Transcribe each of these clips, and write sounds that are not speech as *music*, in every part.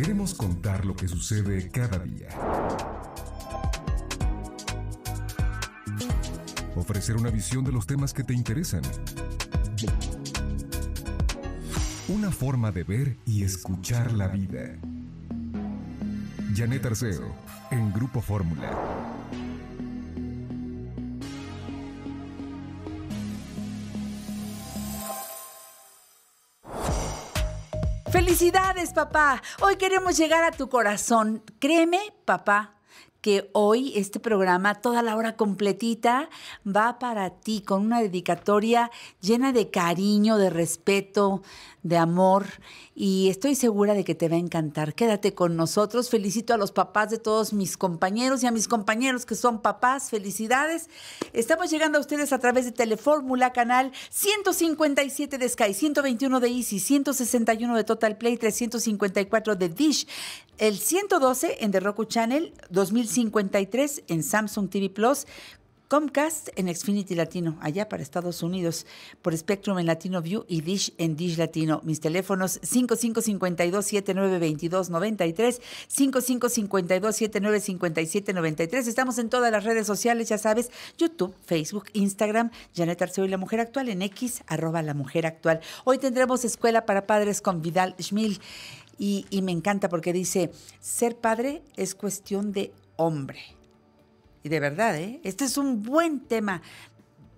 Queremos contar lo que sucede cada día. Ofrecer una visión de los temas que te interesan. Una forma de ver y escuchar la vida. Janet Arceo, en Grupo Fórmula. Felicidades, papá. Hoy queremos llegar a tu corazón. Créeme, papá, que hoy este programa, toda la hora completita, va para ti con una dedicatoria llena de cariño, de respeto, de amor y estoy segura de que te va a encantar. Quédate con nosotros. Felicito a los papás de todos mis compañeros y a mis compañeros que son papás. Felicidades. Estamos llegando a ustedes a través de Telefórmula, canal 157 de Sky, 121 de Easy, 161 de Total Play, 354 de Dish, el 112 en The Roku Channel, 2000 53 en Samsung TV Plus. Comcast en Xfinity Latino, allá para Estados Unidos, por Spectrum en Latino View y Dish en Dish Latino. Mis teléfonos 5552-792293, 5552 93 Estamos en todas las redes sociales, ya sabes, YouTube, Facebook, Instagram, Janet Arceo y La Mujer Actual en X, arroba La Mujer Actual. Hoy tendremos Escuela para Padres con Vidal Schmil. y, me encanta porque dice, ser padre es cuestión de hombre. Y de verdad, ¿eh? este es un buen tema.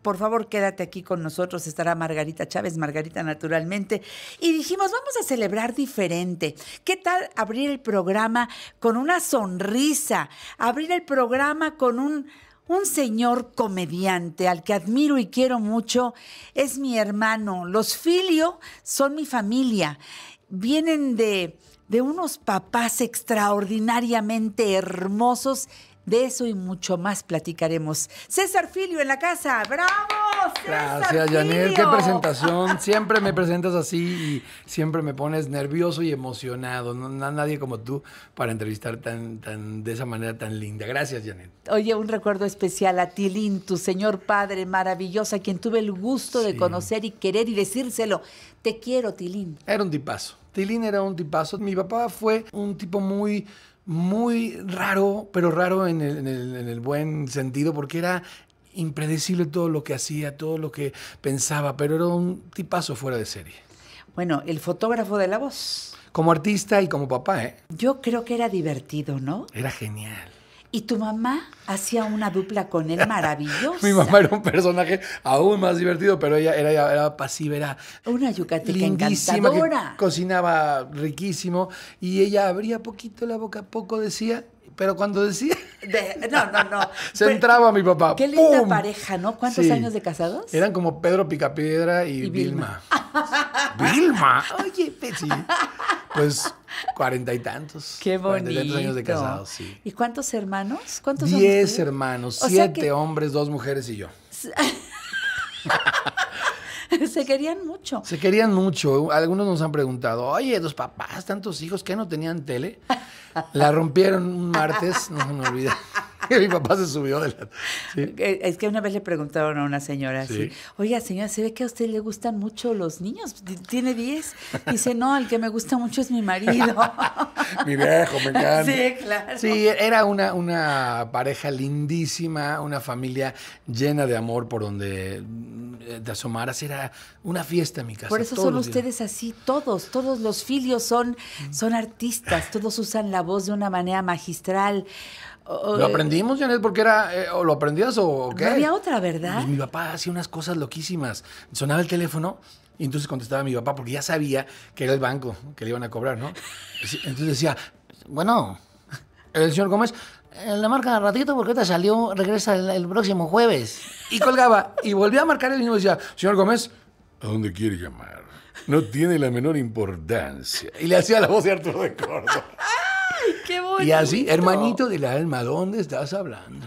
Por favor, quédate aquí con nosotros. Estará Margarita Chávez, Margarita naturalmente. Y dijimos, vamos a celebrar diferente. ¿Qué tal abrir el programa con una sonrisa? Abrir el programa con un, un señor comediante al que admiro y quiero mucho. Es mi hermano. Los Filio son mi familia. Vienen de de unos papás extraordinariamente hermosos. De eso y mucho más platicaremos. César Filio en la casa, bravo. Gracias, Janet. Qué presentación. *laughs* Siempre me presentas así y siempre me pones nervioso y emocionado. No, nadie como tú para entrevistar tan, tan, de esa manera tan linda. Gracias, Janet. Oye, un recuerdo especial a Tilín, tu señor padre maravilloso, a quien tuve el gusto de conocer y querer y decírselo. Te quiero, Tilín. Era un tipazo. Tilín era un tipazo. Mi papá fue un tipo muy muy raro, pero raro en el, en el buen sentido, porque era impredecible todo lo que hacía, todo lo que pensaba, pero era un tipazo fuera de serie. Bueno, el fotógrafo de la voz. Como artista y como papá, ¿eh? Yo creo que era divertido, ¿no? Era genial. Y tu mamá hacía una dupla con él *laughs* maravillosa. Mi mamá era un personaje aún más divertido, pero ella era, pasiva, era una yucateca encantadora. cocinaba riquísimo y ella abría poquito la boca, poco decía pero cuando decía. no, no, no. *laughs* Se entraba mi papá. Qué linda pareja, ¿no? ¿Cuántos años de casados? Eran como Pedro Picapiedra y, Vilma. Vilma. *laughs* Oye, sí. Pues cuarenta y tantos. Qué bonito. Cuarenta y años de casados, sí. ¿Y cuántos hermanos? ¿Cuántos Diez hermanos, siete hombres, dos mujeres y yo. *laughs* *laughs* se querían mucho. Se querían mucho. Algunos nos han preguntado, oye, los papás, tantos hijos, ¿qué no tenían tele? La rompieron un martes, no se me olvida. *laughs* Mi papá se subió de la... Eh, es que una vez le preguntaron a una señora así, oiga señora, se ve que a usted le gustan mucho los niños, tiene 10. Dice, no, el que me gusta mucho es mi marido. *laughs* mi viejo, me encanta. Sí, claro. Sí, era una, una pareja lindísima, una familia llena de amor por donde eh, de Asomaras era una fiesta en mi casa. Por eso son ustedes así, todos, todos los filios son, mm. son artistas, todos usan la voz de una manera magistral. Lo aprendimos, Janet, porque era, eh, o lo aprendías o qué. No había otra, ¿verdad? Pues mi papá hacía unas cosas loquísimas. Sonaba el teléfono y entonces contestaba a mi papá porque ya sabía que era el banco que le iban a cobrar, ¿no? *laughs* Entonces decía, bueno, el señor Gómez, la marca marca, ratito porque te salió, regresa el, próximo jueves. Y colgaba. Y volvía a marcar el mismo y decía, señor Gómez, ¿a dónde quiere llamar? No tiene la menor importancia. Y le hacía la voz de Arturo de Córdoba. ¡Ay, *laughs* qué bonito! Y así, hermanito del alma, ¿dónde estás hablando?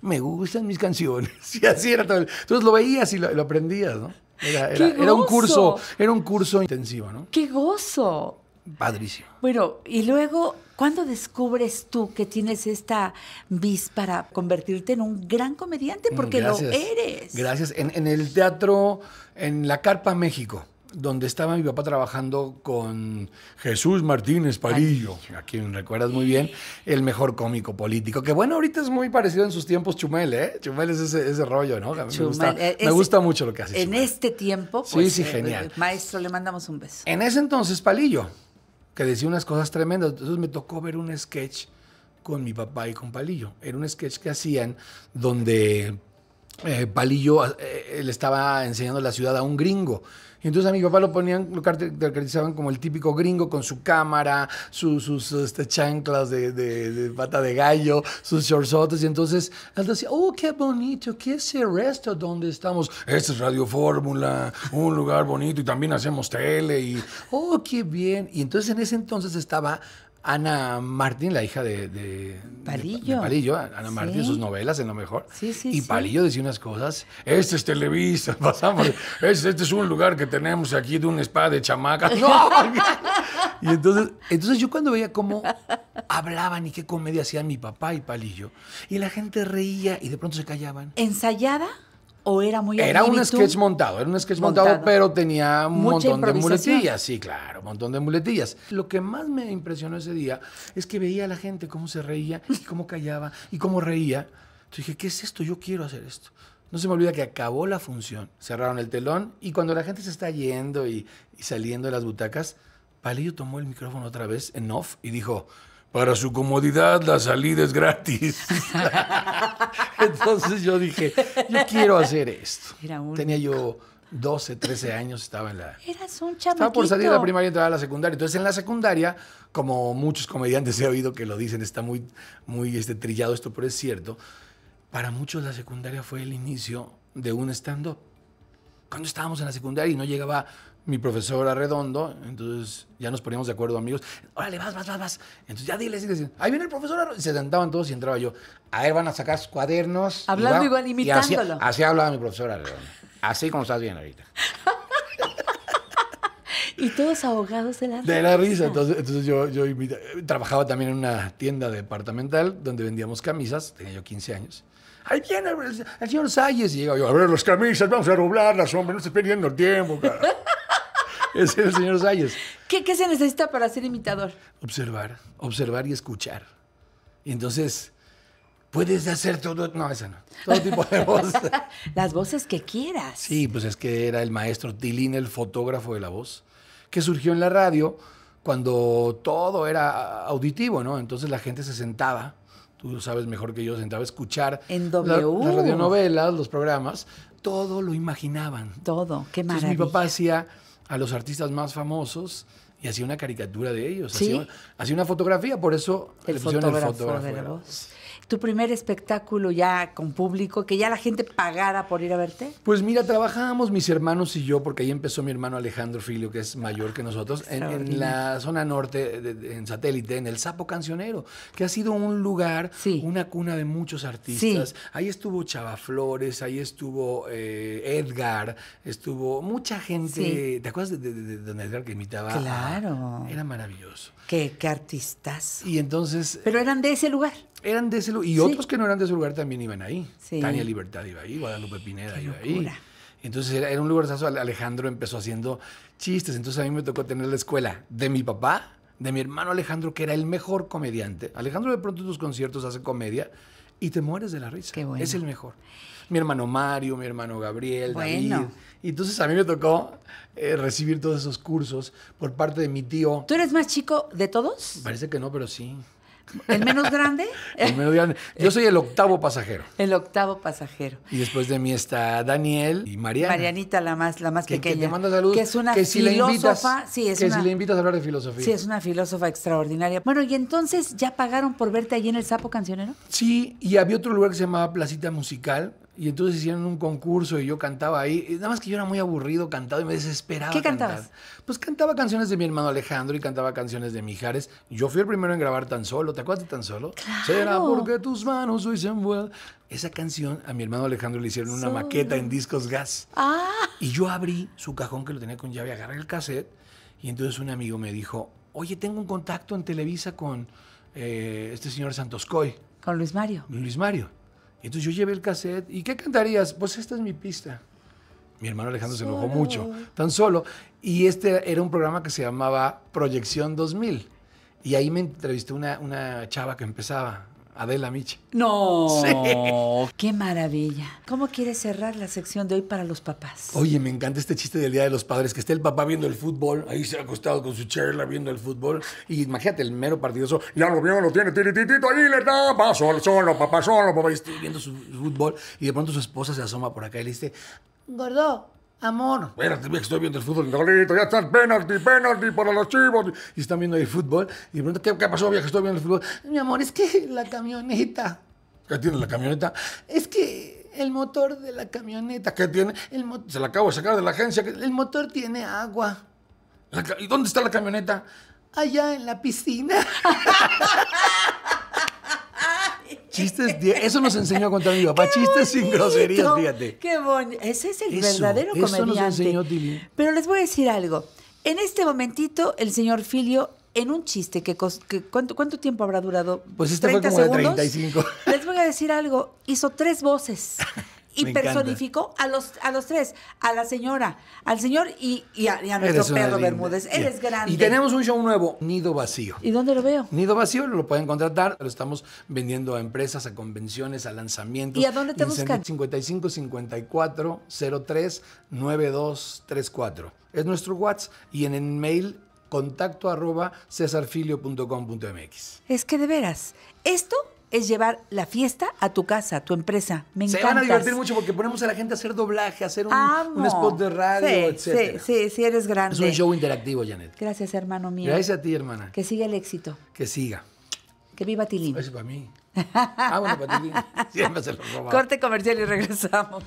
Me gustan mis canciones. *laughs* Y así era todo. Entonces lo veías y lo, aprendías, ¿no? era, era, un curso, era un curso intensivo, ¿no? ¡Qué gozo! Padrísimo. Bueno, y luego, ¿cuándo descubres tú que tienes esta vis para convertirte en un gran comediante? Mm, Porque lo eres. Gracias. En, el teatro, en la Carpa México donde estaba mi papá trabajando con Jesús Martínez Palillo. a quien recuerdas muy bien, el mejor cómico político, que bueno, ahorita es muy parecido en sus tiempos Chumel, ¿eh? Chumel es ese, rollo, ¿no? me, eh, gusta, mucho lo que hace. En este tiempo, pues, sí, sí, eh, genial. maestro, le mandamos un beso. En ese entonces, Palillo que decía unas cosas tremendas. Entonces me tocó ver un sketch con mi papá y con Palillo. Era un sketch que hacían donde eh, Palillo eh, le estaba enseñando la ciudad a un gringo. Y entonces a mi papá lo ponían, lo caracterizaban como el típico gringo con su cámara, sus, este, chanclas de, pata de gallo, sus shortsotes. Y entonces él decía, oh, qué bonito, ¿qué ese resto donde estamos? Esta es Radio Fórmula, un lugar bonito y también hacemos tele. Y, oh, qué bien. Y entonces en ese entonces estaba Ana Martín, la hija de, Palillo. Ana Martín, sus novelas en lo mejor. Sí, sí, y Palillo decía unas cosas. Este es Televisa, *laughs* pasamos. Este, es un lugar que tenemos aquí de un spa de chamaca. *laughs* ¡No! y entonces, entonces yo cuando veía cómo hablaban y qué comedia hacían mi papá y Palillo, y la gente reía y de pronto se callaban. ¿Ensayada? ¿O era muy Era un sketch montado, era un sketch montado, pero tenía un montón de muletillas, sí, claro, un montón de muletillas. Lo que más me impresionó ese día es que veía a la gente cómo se reía y cómo callaba y cómo reía. Entonces dije, ¿qué es esto? Yo quiero hacer esto. No se me olvida que acabó la función, cerraron el telón y cuando la gente se está yendo y saliendo de las butacas, Palillo tomó el micrófono otra vez en off y dijo, para su comodidad la salida es gratis. *laughs* Entonces yo dije, yo quiero hacer esto. Tenía yo 12, 13 años, estaba en la... Eras un chamaquito. Estaba por salir de la primaria y entrar a la secundaria. Entonces en la secundaria, como muchos comediantes he oído que lo dicen, está muy, muy este, trillado esto, pero es cierto, para muchos la secundaria fue el inicio de un stand-up. Cuando estábamos en la secundaria y no llegaba mi profesor Arredondo, entonces ya nos poníamos de acuerdo amigos, órale, vas, vas, vas, vas, entonces ya diles, diles, ahí viene el profesor Arredondo, y se sentaban todos y entraba yo, a ver, van a sacar sus cuadernos. Hablando igual, imitándolo. así, así, hablaba mi profesor Arredondo, así como estás bien ahorita. *laughs* y todos ahogados de la risa. De la risa, entonces, entonces yo, yo trabajaba también en una tienda departamental donde vendíamos camisas, tenía yo 15 años ahí viene el, señor Salles. Y llega yo, a ver, las camisas, vamos a doblarlas, hombre, no estés perdiendo el tiempo, cara. *laughs* es el señor Salles. ¿Qué, se necesita para ser imitador? Observar, observar y escuchar. entonces, puedes hacer todo, no, esa no, todo tipo de *laughs* Las voces que quieras. Sí, pues es que era el maestro Tilín, el fotógrafo de la voz, que surgió en la radio cuando todo era auditivo, ¿no? Entonces la gente se sentaba tú lo sabes mejor que yo, sentaba a escuchar en w. las radionovelas, los programas, todo lo imaginaban. Todo, qué maravilla. Entonces, mi papá hacía a los artistas más famosos y hacía una caricatura de ellos. Hacía, una fotografía, por eso le el fotógrafo. De la voz tu primer espectáculo ya con público, que ya la gente pagada por ir a verte? Pues mira, trabajábamos mis hermanos y yo, porque ahí empezó mi hermano Alejandro Filio, que es mayor que nosotros, en, la zona norte, en satélite, en el Sapo Cancionero, que ha sido un lugar, una cuna de muchos artistas. Ahí estuvo Chava Flores, ahí estuvo eh, Edgar, estuvo mucha gente. ¿Te acuerdas de, Don Edgar que imitaba? Claro. era maravilloso. Qué, qué artistas. Y entonces... Pero eran de ese lugar eran y otros que no eran de ese lugar también iban ahí. Tania Libertad iba ahí, Guadalupe Pineda iba ahí. Entonces era, un lugar, Alejandro empezó haciendo chistes, entonces a mí me tocó tener la escuela de mi papá, de mi hermano Alejandro, que era el mejor comediante. Alejandro de pronto en tus conciertos hace comedia y te mueres de la risa. Es el mejor. Mi hermano Mario, mi hermano Gabriel, David. Y entonces a mí me tocó eh, recibir todos esos cursos por parte de mi tío. ¿Tú eres más chico de todos? Parece que no, pero sí. ¿El menos grande? Yo soy el octavo pasajero. El octavo pasajero. Y después de mí está Daniel y Mariana. Marianita, la más, la más pequeña. Que te Que es una filósofa. sí, es que si le invitas a hablar de filosofía. Sí, es una filósofa extraordinaria. Bueno, y entonces, ¿ya pagaron por verte allí en el Sapo Cancionero? Sí, y había otro lugar que se llamaba Placita Musical, y entonces hicieron un concurso y yo cantaba ahí. Nada más que yo era muy aburrido, cantado y me desesperaba. ¿Qué cantabas? Pues cantaba canciones de mi hermano Alejandro y cantaba canciones de Mijares. Yo fui el primero en grabar tan solo. ¿Te acuerdas de tan solo? Será porque tus manos hoy se Esa canción a mi hermano Alejandro le hicieron una maqueta en discos gas. Ah. Y yo abrí su cajón que lo tenía con llave, agarré el cassette. Y entonces un amigo me dijo: Oye, tengo un contacto en Televisa con eh, este señor Santos Coy. Con Luis Mario. Luis Mario. Entonces yo llevé el cassette. ¿Y qué cantarías? Pues esta es mi pista. Mi hermano Alejandro se enojó mucho, tan solo. Y este era un programa que se llamaba Proyección 2000. Y ahí me entrevistó una, una chava que empezaba, Adela Micha. No, qué maravilla. ¿Cómo quieres cerrar la sección de hoy para los papás? Oye, me encanta este chiste del Día de los Padres, que esté el papá viendo el fútbol, ahí se ha acostado con su charla viendo el fútbol, y imagínate el mero partidoso, ya lo vio, lo tiene, tirititito, ahí le da, paso solo, solo, papá, solo, papá, y viendo su fútbol, y de pronto su esposa se asoma por acá y le dice, gordo, Amor. Espérate, que estoy viendo el fútbol. Golito, ya estás penalti, penalti para los chivos. Y están viendo el fútbol. Y preguntan, ¿qué, ¿qué pasó, que Estoy viendo el fútbol. Mi amor, es que la camioneta. ¿Qué tiene la camioneta? Es que el motor de la camioneta. ¿Qué tiene? El Se la acabo de sacar de la agencia. El motor tiene agua. ¿Y dónde está la camioneta? Allá en la piscina. *laughs* Chistes, eso nos enseñó a contar mi papá, *laughs* chistes sin groserías, fíjate. Qué bonito, ese es el verdadero verdadero eso Nos enseñó, Tilly. Pero les voy a decir algo. En este momentito, el señor Filio, en un chiste que, ¿cuánto, tiempo habrá durado? Pues este fue como de 35. *laughs* Les voy a decir algo, hizo tres voces. *laughs* y personificó a los, a los tres, a la señora, al señor y, a, nuestro perro Bermúdez. Él es grande. Y tenemos un show nuevo, Nido Vacío. ¿Y dónde lo veo? Nido Vacío lo pueden contratar, lo estamos vendiendo a empresas, a convenciones, a lanzamientos. ¿Y a dónde te buscan? 55 54 03 9234. Es nuestro WhatsApp y en el mail contacto arroba cesarfilio.com.mx. Es que de veras, esto es llevar la fiesta a tu casa, a tu empresa. Me encanta. Se van a divertir mucho porque ponemos a la gente a hacer doblaje, a hacer un, spot de radio, etc. etcétera. Sí, sí, sí, eres grande. Es un show interactivo, Janet. Gracias, hermano mío. Gracias a ti, hermana. Que siga el éxito. Que siga. Que viva Tilín. Eso es para mí. *laughs* Ah, bueno, para Tilín. Siempre se lo robaba. Corte comercial y regresamos.